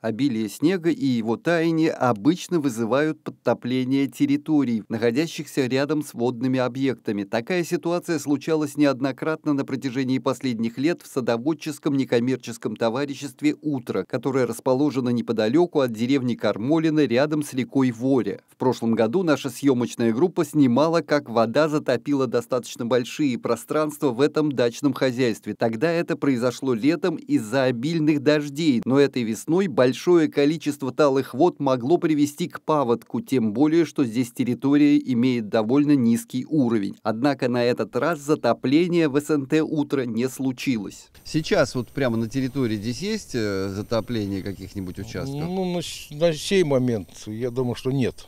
Обилие снега и его таяние обычно вызывают подтопление территорий, находящихся рядом с водными объектами. Такая ситуация случалась неоднократно на протяжении последних лет в садоводческом некоммерческом товариществе «Утро», которое расположено неподалеку от деревни Кармолина рядом с рекой Воре. В прошлом году наша съемочная группа снимала, как вода затопила достаточно большие пространства в этом дачном хозяйстве. Тогда это произошло летом из-за обильных дождей, но этой весной большая Большое количество талых вод могло привести к паводку, тем более, что здесь территория имеет довольно низкий уровень. Однако на этот раз затопление в СНТ утро не случилось. Сейчас вот прямо на территории здесь есть э, затопление каких-нибудь участков? Ну, на, на сей момент я думаю, что нет.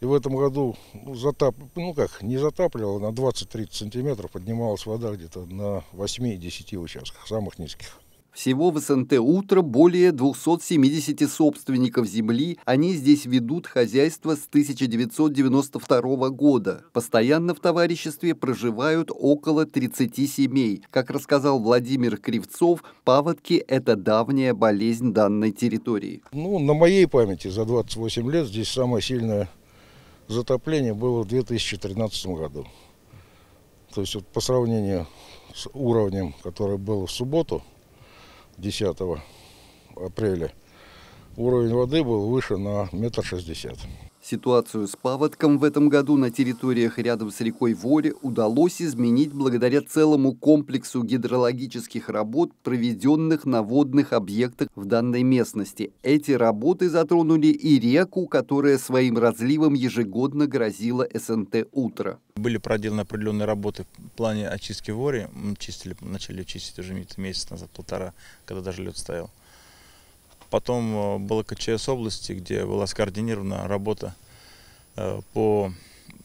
И в этом году ну, затап... ну как, не затапливало, на 20-30 сантиметров поднималась вода где-то на 8-10 участках, самых низких. Всего в СНТ «Утро» более 270 собственников земли, они здесь ведут хозяйство с 1992 года. Постоянно в товариществе проживают около 30 семей. Как рассказал Владимир Кривцов, паводки – это давняя болезнь данной территории. Ну, на моей памяти за 28 лет здесь самое сильное затопление было в 2013 году. То есть вот по сравнению с уровнем, который был в субботу – 10 апреля уровень воды был выше на метр шестьдесят. Ситуацию с паводком в этом году на территориях рядом с рекой Воре удалось изменить благодаря целому комплексу гидрологических работ, проведенных на водных объектах в данной местности. Эти работы затронули и реку, которая своим разливом ежегодно грозила СНТ «Утро». Были проделаны определенные работы в плане очистки Вори. Мы чистили, начали чистить уже месяц назад, полтора, когда даже лед стоял. Потом э, была КЧС области, где была скоординирована работа э, по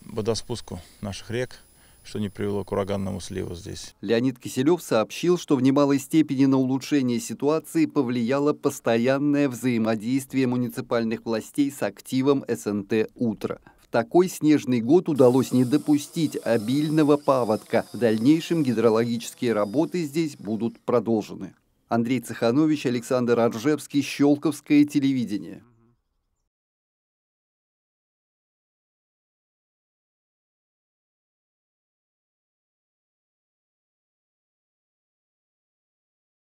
водоспуску наших рек, что не привело к ураганному сливу здесь. Леонид Киселев сообщил, что в немалой степени на улучшение ситуации повлияло постоянное взаимодействие муниципальных властей с активом СНТ «Утро». В такой снежный год удалось не допустить обильного паводка. В дальнейшем гидрологические работы здесь будут продолжены. Андрей Цеханович, Александр Аржевский, Щелковское телевидение.